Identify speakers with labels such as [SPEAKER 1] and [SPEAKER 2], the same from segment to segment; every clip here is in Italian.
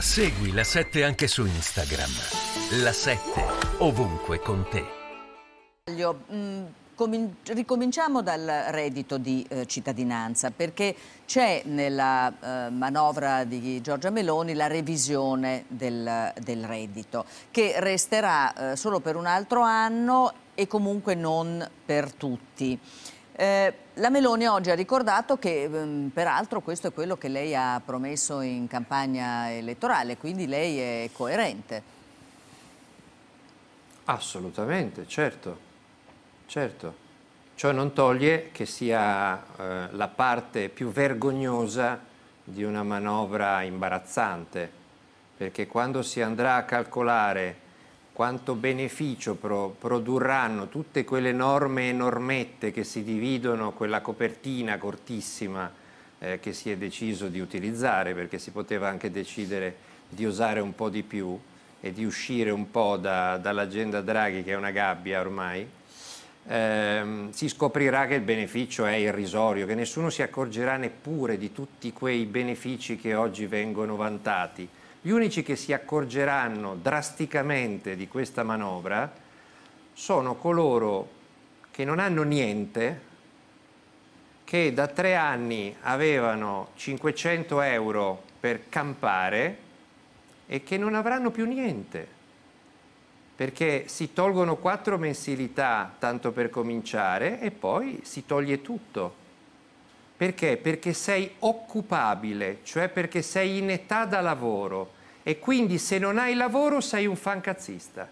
[SPEAKER 1] Segui la 7 anche su Instagram. La 7 ovunque con te.
[SPEAKER 2] Mm, ricominciamo dal reddito di eh, cittadinanza perché c'è nella eh, manovra di Giorgia Meloni la revisione del, del reddito che resterà eh, solo per un altro anno e comunque non per tutti. Eh, la Meloni oggi ha ricordato che ehm, peraltro questo è quello che lei ha promesso in campagna elettorale, quindi lei è coerente.
[SPEAKER 1] Assolutamente, certo, certo. Ciò non toglie che sia eh, la parte più vergognosa di una manovra imbarazzante, perché quando si andrà a calcolare quanto beneficio pro, produrranno tutte quelle norme e normette che si dividono quella copertina cortissima eh, che si è deciso di utilizzare, perché si poteva anche decidere di osare un po' di più e di uscire un po' da, dall'agenda Draghi, che è una gabbia ormai, ehm, si scoprirà che il beneficio è irrisorio, che nessuno si accorgerà neppure di tutti quei benefici che oggi vengono vantati gli unici che si accorgeranno drasticamente di questa manovra sono coloro che non hanno niente, che da tre anni avevano 500 euro per campare e che non avranno più niente, perché si tolgono quattro mensilità tanto per cominciare e poi si toglie tutto. Perché? Perché sei occupabile, cioè perché sei in età da lavoro e quindi se non hai lavoro sei un fancazzista.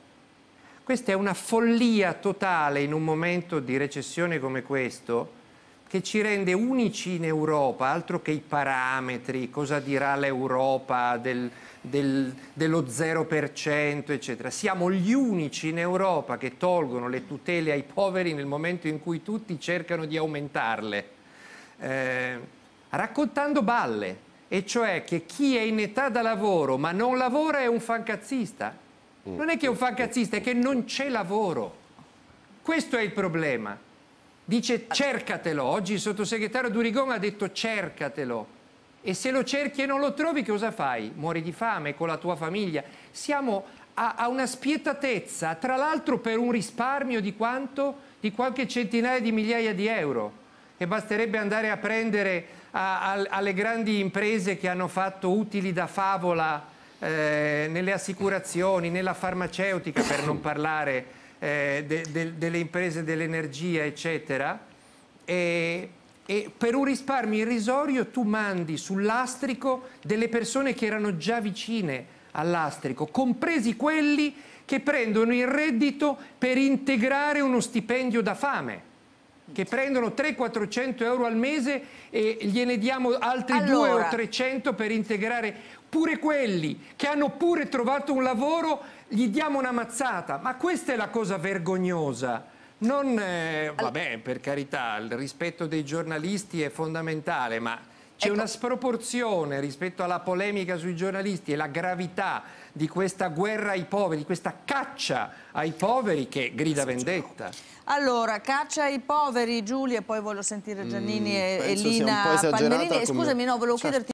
[SPEAKER 1] Questa è una follia totale in un momento di recessione come questo che ci rende unici in Europa, altro che i parametri, cosa dirà l'Europa del, del, dello 0%, eccetera. Siamo gli unici in Europa che tolgono le tutele ai poveri nel momento in cui tutti cercano di aumentarle. Eh, raccontando balle, e cioè che chi è in età da lavoro ma non lavora è un fancazzista. Mm. Non è che è un fancazzista, è che non c'è lavoro. Questo è il problema. Dice cercatelo. Oggi il sottosegretario Durigon ha detto cercatelo. E se lo cerchi e non lo trovi, cosa fai? Muori di fame con la tua famiglia. Siamo a, a una spietatezza, tra l'altro per un risparmio di quanto? Di qualche centinaia di migliaia di euro e basterebbe andare a prendere a, a, alle grandi imprese che hanno fatto utili da favola eh, nelle assicurazioni, nella farmaceutica, per non parlare eh, de, de, delle imprese dell'energia, eccetera, e, e per un risparmio irrisorio tu mandi sull'astrico delle persone che erano già vicine all'astrico, compresi quelli che prendono il reddito per integrare uno stipendio da fame che prendono 300-400 euro al mese e gliene diamo altri allora. 200 o 300 per integrare pure quelli che hanno pure trovato un lavoro, gli diamo una mazzata. Ma questa è la cosa vergognosa. Non, eh, vabbè, per carità, il rispetto dei giornalisti è fondamentale, ma c'è ecco. una sproporzione rispetto alla polemica sui giornalisti e la gravità di questa guerra ai poveri, di questa caccia ai poveri che grida certo. vendetta.
[SPEAKER 2] Allora, caccia ai poveri, Giulia, poi voglio sentire Giannini mm, e, Lina Pagnerini. Scusami, no, volevo certo. chiederti